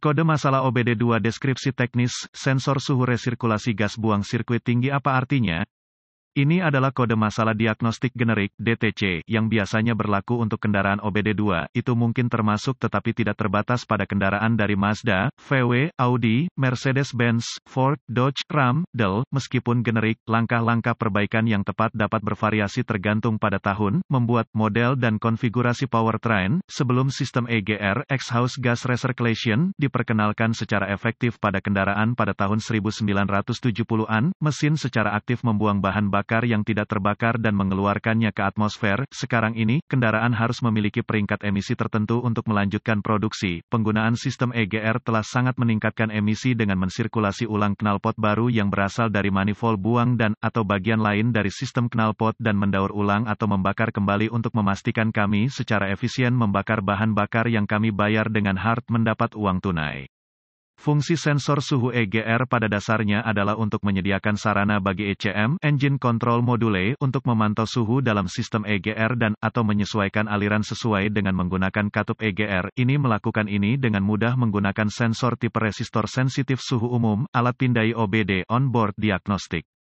Kode masalah OBD2 deskripsi teknis, sensor suhu resirkulasi gas buang sirkuit tinggi apa artinya? Ini adalah kode masalah diagnostik generik (DTC) yang biasanya berlaku untuk kendaraan OBD2, itu mungkin termasuk tetapi tidak terbatas pada kendaraan dari Mazda, VW, Audi, Mercedes-Benz, Ford, Dodge, Ram, Dell. Meskipun generik, langkah-langkah perbaikan yang tepat dapat bervariasi tergantung pada tahun, membuat model dan konfigurasi powertrain. Sebelum sistem EGR (exhaust gas recirculation) diperkenalkan secara efektif pada kendaraan pada tahun 1970-an, mesin secara aktif membuang bahan bakar bakar yang tidak terbakar dan mengeluarkannya ke atmosfer. Sekarang ini, kendaraan harus memiliki peringkat emisi tertentu untuk melanjutkan produksi. Penggunaan sistem EGR telah sangat meningkatkan emisi dengan mensirkulasi ulang knalpot baru yang berasal dari manifold buang dan atau bagian lain dari sistem knalpot dan mendaur ulang atau membakar kembali untuk memastikan kami secara efisien membakar bahan bakar yang kami bayar dengan hard mendapat uang tunai. Fungsi sensor suhu EGR pada dasarnya adalah untuk menyediakan sarana bagi ECM (Engine Control Module) untuk memantau suhu dalam sistem EGR dan atau menyesuaikan aliran sesuai dengan menggunakan katup EGR. Ini melakukan ini dengan mudah menggunakan sensor tipe resistor sensitif suhu umum, alat pindai OBD (Onboard Diagnostik). diagnostic).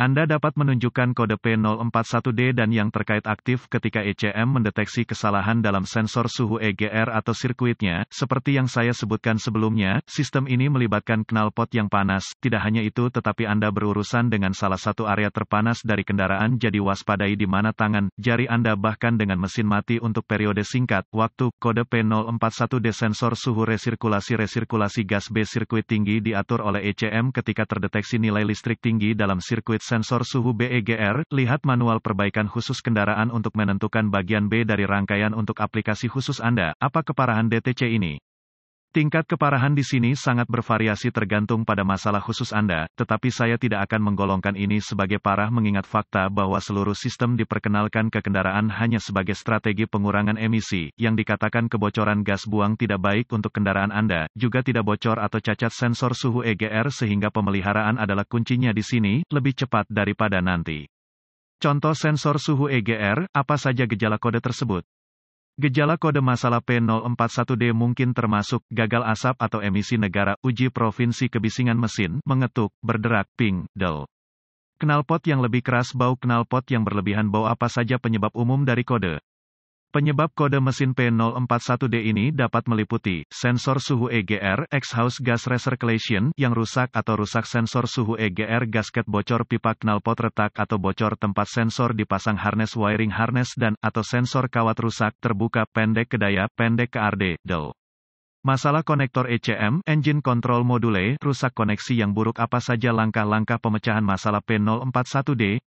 Anda dapat menunjukkan kode P041D dan yang terkait aktif ketika ECM mendeteksi kesalahan dalam sensor suhu EGR atau sirkuitnya. Seperti yang saya sebutkan sebelumnya, sistem ini melibatkan knalpot yang panas. Tidak hanya itu, tetapi Anda berurusan dengan salah satu area terpanas dari kendaraan, jadi waspadai di mana tangan, jari Anda bahkan dengan mesin mati untuk periode singkat. Waktu kode P041D sensor suhu resirkulasi resirkulasi gas B sirkuit tinggi diatur oleh ECM ketika terdeteksi nilai listrik tinggi dalam sirkuit sensor suhu BEGR, lihat manual perbaikan khusus kendaraan untuk menentukan bagian B dari rangkaian untuk aplikasi khusus Anda, apa keparahan DTC ini. Tingkat keparahan di sini sangat bervariasi tergantung pada masalah khusus Anda, tetapi saya tidak akan menggolongkan ini sebagai parah mengingat fakta bahwa seluruh sistem diperkenalkan ke kendaraan hanya sebagai strategi pengurangan emisi, yang dikatakan kebocoran gas buang tidak baik untuk kendaraan Anda, juga tidak bocor atau cacat sensor suhu EGR sehingga pemeliharaan adalah kuncinya di sini, lebih cepat daripada nanti. Contoh sensor suhu EGR, apa saja gejala kode tersebut? Gejala kode masalah P041D mungkin termasuk gagal asap atau emisi negara, uji provinsi kebisingan mesin, mengetuk, berderak, ping, del. Knalpot yang lebih keras bau knalpot yang berlebihan bau apa saja penyebab umum dari kode. Penyebab kode mesin P041D ini dapat meliputi sensor suhu EGR exhaust gas recirculation yang rusak atau rusak sensor suhu EGR gasket bocor pipa knalpot retak atau bocor tempat sensor dipasang harness wiring harness dan atau sensor kawat rusak terbuka pendek ke daya pendek ke RD del. Masalah konektor ECM, engine control module, rusak koneksi yang buruk apa saja langkah-langkah pemecahan masalah P041D,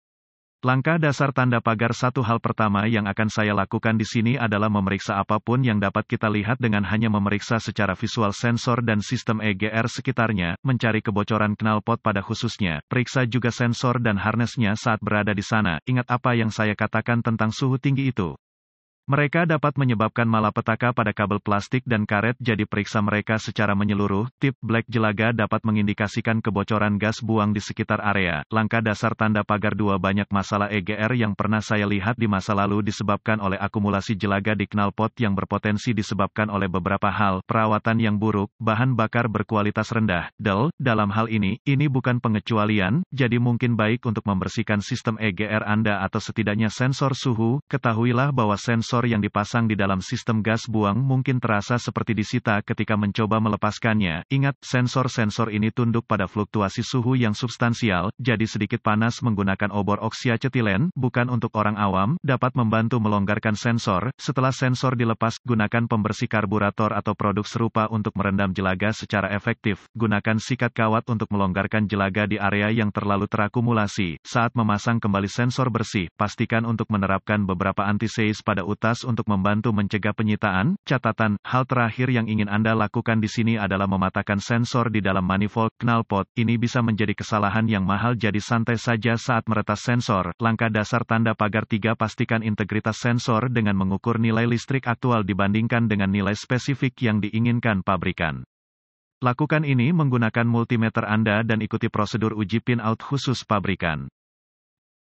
Langkah dasar tanda pagar satu hal pertama yang akan saya lakukan di sini adalah memeriksa apapun yang dapat kita lihat dengan hanya memeriksa secara visual sensor dan sistem EGR sekitarnya, mencari kebocoran knalpot pada khususnya, periksa juga sensor dan harnessnya saat berada di sana, ingat apa yang saya katakan tentang suhu tinggi itu. Mereka dapat menyebabkan malapetaka pada kabel plastik dan karet jadi periksa mereka secara menyeluruh. Tip Black Jelaga dapat mengindikasikan kebocoran gas buang di sekitar area. Langkah dasar tanda pagar dua banyak masalah EGR yang pernah saya lihat di masa lalu disebabkan oleh akumulasi jelaga di knalpot yang berpotensi disebabkan oleh beberapa hal, perawatan yang buruk, bahan bakar berkualitas rendah. Del, dalam hal ini, ini bukan pengecualian, jadi mungkin baik untuk membersihkan sistem EGR Anda atau setidaknya sensor suhu, ketahuilah bahwa sensor sensor yang dipasang di dalam sistem gas buang mungkin terasa seperti disita ketika mencoba melepaskannya. Ingat, sensor-sensor ini tunduk pada fluktuasi suhu yang substansial, jadi sedikit panas menggunakan obor oksiacetilen, bukan untuk orang awam, dapat membantu melonggarkan sensor. Setelah sensor dilepas, gunakan pembersih karburator atau produk serupa untuk merendam jelaga secara efektif. Gunakan sikat kawat untuk melonggarkan jelaga di area yang terlalu terakumulasi. Saat memasang kembali sensor bersih, pastikan untuk menerapkan beberapa antiseis pada utuh untuk membantu mencegah penyitaan. Catatan, hal terakhir yang ingin Anda lakukan di sini adalah mematakan sensor di dalam manifold knalpot. Ini bisa menjadi kesalahan yang mahal jadi santai saja saat meretas sensor. Langkah dasar tanda pagar 3 pastikan integritas sensor dengan mengukur nilai listrik aktual dibandingkan dengan nilai spesifik yang diinginkan pabrikan. Lakukan ini menggunakan multimeter Anda dan ikuti prosedur uji pin-out khusus pabrikan.